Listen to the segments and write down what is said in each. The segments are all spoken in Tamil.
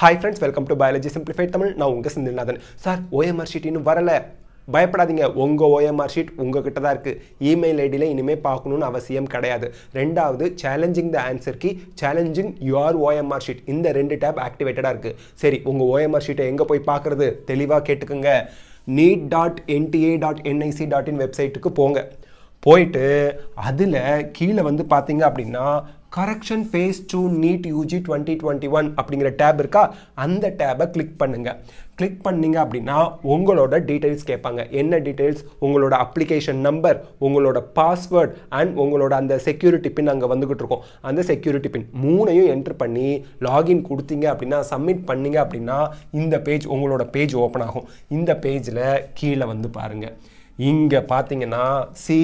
hi friends welcome to biology simplified Tamil நான் உங்கள் செந்தில்நாதன் சார் ஓஎம்ஆர் ஷீட் இன்னும் வரல பயப்படாதீங்க உங்கள் ஓஎம்ஆர் ஷீட் உங்ககிட்ட தான் இருக்குது இமெயில் ஐடியில் இனிமேல் பார்க்கணுன்னு அவசியம் கிடையாது ரெண்டாவது challenging the answer key challenging your OMR sheet இந்த ரெண்டு டேப் ஆக்டிவேட்டடாக இருக்குது சரி உங்கள் ஓஎம்ஆர் ஷீட்டை எங்கே போய் பார்க்குறது தெளிவாக கேட்டுக்கோங்க NEET dot NTA dot NIC dot in வெப்சைட்டுக்கு போங்க போயிட்டு அதில் கீழே வந்து பார்த்தீங்க அப்படின்னா correction phase two NEET UG twenty twenty one அப்படிங்கிற டேப் இருக்கா அந்த டேபை கிளிக் பண்ணுங்கள் கிளிக் பண்ணிங்க அப்படின்னா உங்களோட டீட்டெயில்ஸ் கேட்பாங்க என்ன டீட்டெயில்ஸ் உங்களோட அப்ளிகேஷன் நம்பர் உங்களோட பாஸ்வேர்ட் அண்ட் உங்களோட அந்த செக்யூரிட்டி பின் அங்கே வந்துக்கிட்டு இருக்கோம் அந்த செக்யூரிட்டி பின் மூணையும் என்ட்ரு பண்ணி லாகின் கொடுத்தீங்க அப்படின்னா சப்மிட் பண்ணிங்க அப்படின்னா இந்த பேஜ் உங்களோட பேஜ் ஓப்பன் ஆகும் இந்த பேஜில் கீழே வந்து பாருங்கள் இங்கே பார்த்தீங்கன்னா see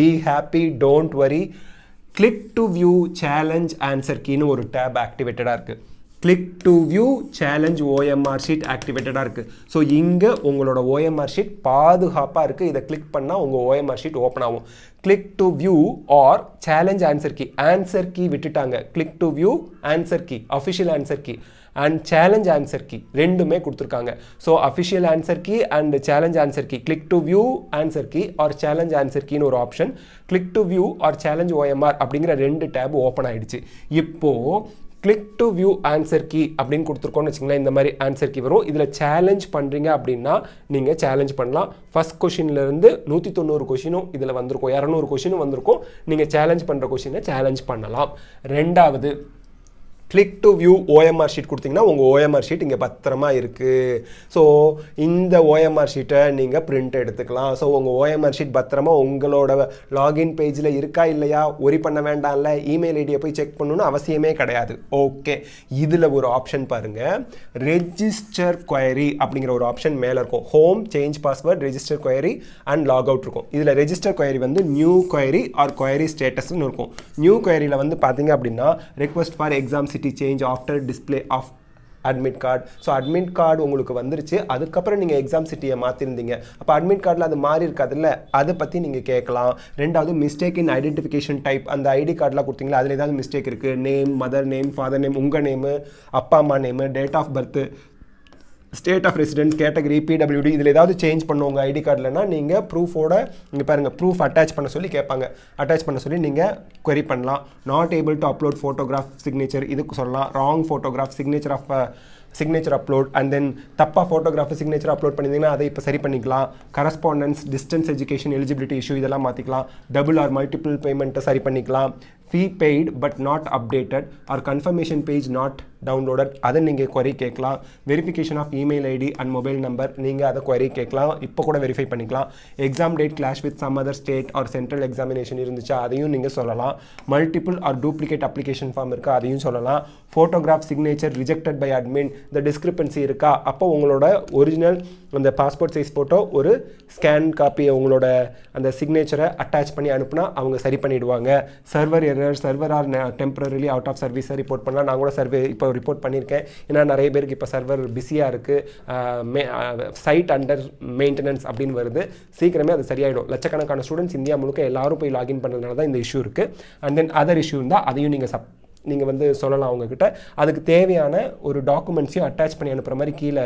be happy don't worry click to view challenge answer கீன்னு ஒரு டேப் ஆக்டிவேட்டடாக இருக்குது click to view challenge OMR sheet ஆக்டிவேட்டடாக இருக்குது ஸோ இங்கே உங்களோட ஓஎம்ஆர் ஷீட் பாதுகாப்பாக இருக்குது இதை கிளிக் பண்ணால் உங்கள் ஓஎம்ஆர் ஷீட் ஓப்பன் ஆகும் click to view or challenge answer key answer key விட்டுட்டாங்க click to view answer key official answer key and challenge answer key ரெண்டுமே கொடுத்துருக்காங்க so official answer key and challenge answer key click to view answer key or challenge answer கீன்னு ஒரு option click to view or challenge OMR அப்படிங்கிற ரெண்டு டேப் ஓப்பன் ஆகிடுச்சு இப்போது click to view answer key அப்படின்னு கொடுத்துருக்கோன்னு வச்சுங்களேன் இந்த மாதிரி ஆன்சர் கீ வரும் இதில் சேலஞ்ச் பண்ணுறீங்க அப்படின்னா நீங்கள் சேலஞ்ச் பண்ணலாம் ஃபஸ்ட் கொஷின்லேருந்து நூற்றி தொண்ணூறு கொஷினும் இதில் வந்திருக்கும் இரநூறு கொஷினும் வந்திருக்கும் நீங்கள் சேலஞ்ச் பண்ணுற கொஷினை சேலஞ்ச் பண்ணலாம் ரெண்டாவது click to view OMR sheet கொடுத்தீங்கன்னா உங்கள் ஓஎம்ஆர் ஷீட் இங்கே பத்திரமா இருக்குது ஸோ இந்த ஓஎம்ஆர் ஷீட்டை நீங்கள் பிரிண்ட் எடுத்துக்கலாம் ஸோ உங்கள் ஓஎம்ஆர் ஷீட் பத்திரமா உங்களோட லாகின் பேஜில் இருக்கா இல்லையா ஒரி பண்ண வேண்டாம்ல இமெயில் ஐடியை போய் செக் பண்ணணும்னு அவசியமே கிடையாது ஓகே இதில் ஒரு ஆப்ஷன் பாருங்கள் ரெஜிஸ்டர் குயரி அப்படிங்கிற ஒரு ஆப்ஷன் மேலே இருக்கும் home change password register query and log out இருக்கும் இதில் ரெஜிஸ்டர் குயரி வந்து நியூ குயரி ஆர் குயரி ஸ்டேட்டஸ்னு இருக்கும் நியூ குயரியில் வந்து பார்த்தீங்க அப்படின்னா request for exam intensity change after display of admit card so admit card உங்களுக்கு வந்துருச்சு அதுக்கப்புறம் நீங்கள் எக்ஸாம் சிட்டியை மாற்றிருந்தீங்க அப்போ அட்மிட் கார்டில் அது மாறி இருக்காதுல்ல அதை பற்றி நீங்கள் கேட்கலாம் ரெண்டாவது மிஸ்டேக் இன் ஐடென்டிஃபிகேஷன் டைப் அந்த ஐடி கார்டெலாம் கொடுத்தீங்களா அதில் ஏதாவது மிஸ்டேக் இருக்குது name mother name father name உங்கள் நேமு அப்பா அம்மா name date of birth state of residence category PWD இதில் ஏதாவது சேஞ்ச் பண்ணும் உங்கள் ஐடி கார்டில்னா நீங்கள் ப்ரூஃபோட இங்கே பாருங்கள் ப்ரூஃப் அட்டாச் பண்ண சொல்லி கேட்பாங்க அட்டாச் பண்ண சொல்லி நீங்கள் கொரி பண்ணலாம் not able to upload photograph signature இதுக்கு சொல்லலாம் wrong photograph signature of signature upload and then தப்பாக ஃபோட்டோகிராஃபர் சிக்னேச்சர் அப்லோட் பண்ணியிருந்தீங்கன்னா அதை இப்போ சரி பண்ணிக்கலாம் correspondence distance education eligibility issue இதெல்லாம் மாற்றிக்கலாம் டபுள் ஆர் மல்டிபிள் பேமெண்ட்டை சரி பண்ணிக்கலாம் fee paid but not updated or confirmation page not downloaded அதை நீங்கள் கொரி கேட்கலாம் verification of email ID and mobile number நீங்கள் அதை கொரி கேட்கலாம் இப்போ கூட வெரிஃபை பண்ணிக்கலாம் exam date clash with some other state or central examination இருந்துச்சா அதையும் நீங்கள் சொல்லலாம் multiple or duplicate application form இருக்குது அதையும் சொல்லலாம் photograph signature rejected by admin இந்த டிஸ்கிரிப்பன்சி இருக்கா அப்போ உங்களோட ஒரிஜினல் அந்த பாஸ்போர்ட் சைஸ் ஃபோட்டோ ஒரு ஸ்கேன் காப்பி அவங்களோட அந்த சிக்னேச்சரை அட்டாச் பண்ணி அனுப்புனா அவங்க சரி பண்ணிவிடுவாங்க server error server or temporarily out of சர்வீஸை ரிப்போர்ட் பண்ணலாம் நான் கூட சர்வே இப்போ ரிப்போர்ட் பண்ணியிருக்கேன் ஏன்னா நிறைய பேருக்கு இப்போ சர்வர் பிஸியாக இருக்குது சைட் அண்டர் மெயின்டெனன்ஸ் அப்படின்னு வருது சீக்கிரமே அது சரியாயிடும் லட்சக்கணக்கான ஸ்டூடெண்ட்ஸ் இந்தியா முழுக்க எல்லாரும் போய் லாகின் பண்ணுறதுனால தான் இந்த இஷ்யூ இருக்குது அண்ட் தென் அதர் இஷ்யூ இருந்தால் அதையும் நீங்கள் சப் நீங்கள் வந்து சொல்லலாம் அவங்கக்கிட்ட அதுக்கு தேவையான ஒரு டாக்குமெண்ட்ஸையும் அட்டாச் பண்ணி அனுப்புகிற மாதிரி கீழே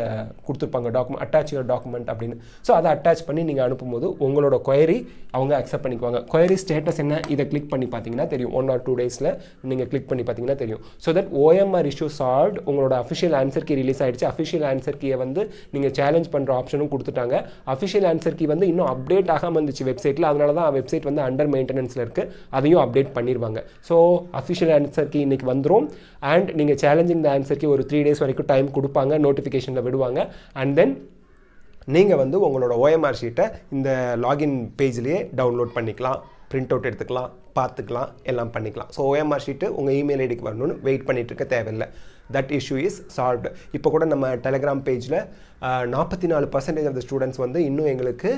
கொடுத்துருப்பாங்க டாக்குமெண்ட் அட்டாச் யுவர் டாக்குமெண்ட் அப்படின்னு ஸோ அதை அட்டாச் பண்ணி நீங்கள் அனுப்பும்போது உங்களோட கொயரி அவங்க அக்செப்ட் பண்ணிக்குவாங்க கொயரி ஸ்டேட்டஸ் என்ன இதை கிளிக் பண்ணி பார்த்தீங்கன்னா தெரியும் ஒன் ஆர் டூ டேஸில் நீங்கள் கிளிக் பண்ணி பார்த்தீங்கன்னா தெரியும் so that OMR issue solve உங்களோட அஃபிஷியல் ஆன்சர் கீ ரிலீஸ் ஆகிடுச்சு அஃபிஷியல் ஆன்சர் கீயை வந்து நீங்கள் சேலஞ்ச் பண்ணுற ஆப்ஷனும் கொடுத்துட்டாங்க அஃபிஷியல் ஆன்சர் கீ வந்து இன்னும் அப்டேட் ஆகாமல் இருந்துச்சு வெப்சைட்டில் அதனால தான் வெப்சைட் வந்து அண்டர் மெயின்டெனன்ஸில் இருக்குது அதையும் அப்டேட் பண்ணிடுவாங்க ஸோ அஃபிஷியல் ஆன்சர் கீ இன்றைக்கி வந்துடும் அண்ட் நீங்கள் சேலஞ்சிங் த ஆன்சருக்கு ஒரு த்ரீ டேஸ் வரைக்கும் டைம் கொடுப்பாங்க நோட்டிஃபிகேஷனில் விடுவாங்க அண்ட் தென் நீங்கள் வந்து உங்களோட ஓஎம்ஆர் ஷீட்டை இந்த லாகின் பேஜ்லேயே டவுன்லோட் பண்ணிக்கலாம் பிரிண்ட் அவுட் எடுத்துக்கலாம் பார்த்துக்கலாம் எல்லாம் பண்ணிக்கலாம் ஸோ ஓஎம்ஆர் ஷீட்டு உங்கள் இமெயில் ஐடிக்கு வரணும்னு வெயிட் பண்ணிகிட்டு இருக்க தேவையில்லை தட் இஷ்யூ இஸ் சால்வ்டு இப்போ கூட நம்ம டெலகிராம் பேஜில் நாற்பத்தி நாலு பர்சன்டேஜ் ஆஃப் த ஸ்டூடெண்ட்ஸ் வந்து இன்னும் எங்களுக்கு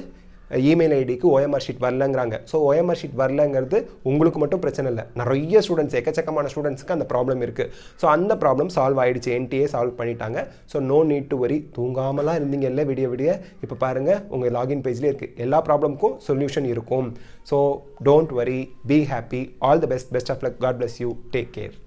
இமெயில் ஐடிக்கு ஓஎம்ஆர் ஷீட் வரலங்கிறாங்க ஸோ ஓஎம்ஆர் ஷீட் வரலங்கிறது உங்களுக்கு மட்டும் பிரச்சனை இல்லை நிறைய ஸ்டூடெண்ட்ஸ் எக்கச்சக்கமான ஸ்டூடெண்ட்ஸ்க்கு அந்த ப்ராப்ளம் இருக்குது ஸோ அந்த ப்ராப்ளம் சால்வ் ஆகிடுச்சு என்டிஏ சால்வ் பண்ணிட்டாங்க so no need to worry தூங்காமலாம் இருந்தீங்க எல்லாம் விடிய விடிய இப்போ பாருங்கள் உங்கள் லாகின் பேஜ்லேயே இருக்குது எல்லா ப்ராப்ளமுக்கும் சொல்யூஷன் இருக்கும் so don't worry be happy all the best best of luck God bless you take care